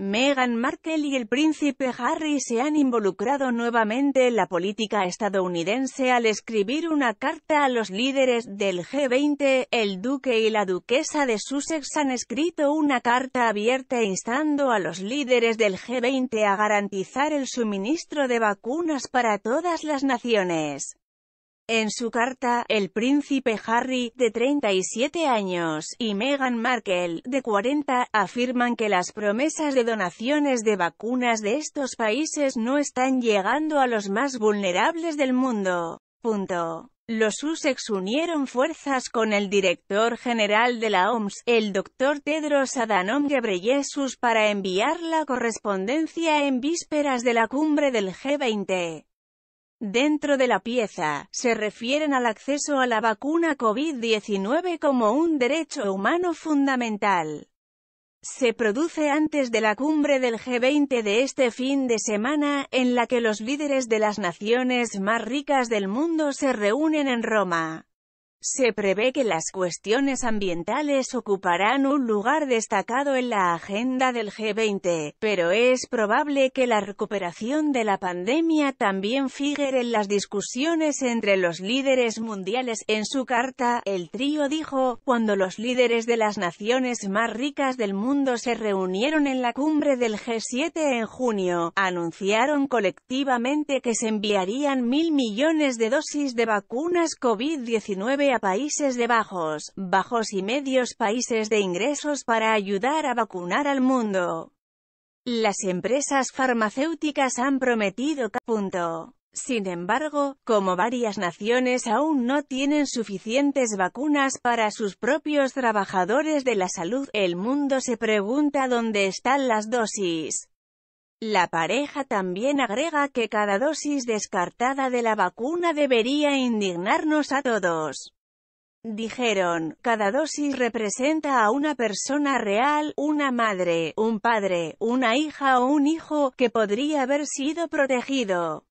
Meghan Markle y el príncipe Harry se han involucrado nuevamente en la política estadounidense al escribir una carta a los líderes del G20. El duque y la duquesa de Sussex han escrito una carta abierta instando a los líderes del G20 a garantizar el suministro de vacunas para todas las naciones. En su carta, el príncipe Harry, de 37 años, y Meghan Markle, de 40, afirman que las promesas de donaciones de vacunas de estos países no están llegando a los más vulnerables del mundo. Los USEX unieron fuerzas con el director general de la OMS, el doctor Tedros Adhanom Ghebreyesus para enviar la correspondencia en vísperas de la cumbre del G20. Dentro de la pieza, se refieren al acceso a la vacuna COVID-19 como un derecho humano fundamental. Se produce antes de la cumbre del G20 de este fin de semana, en la que los líderes de las naciones más ricas del mundo se reúnen en Roma. Se prevé que las cuestiones ambientales ocuparán un lugar destacado en la agenda del G20, pero es probable que la recuperación de la pandemia también figure en las discusiones entre los líderes mundiales. En su carta, el trío dijo, cuando los líderes de las naciones más ricas del mundo se reunieron en la cumbre del G7 en junio, anunciaron colectivamente que se enviarían mil millones de dosis de vacunas COVID-19 a países de bajos, bajos y medios países de ingresos para ayudar a vacunar al mundo. Las empresas farmacéuticas han prometido que... Punto. Sin embargo, como varias naciones aún no tienen suficientes vacunas para sus propios trabajadores de la salud, el mundo se pregunta dónde están las dosis. La pareja también agrega que cada dosis descartada de la vacuna debería indignarnos a todos. Dijeron, cada dosis representa a una persona real, una madre, un padre, una hija o un hijo, que podría haber sido protegido.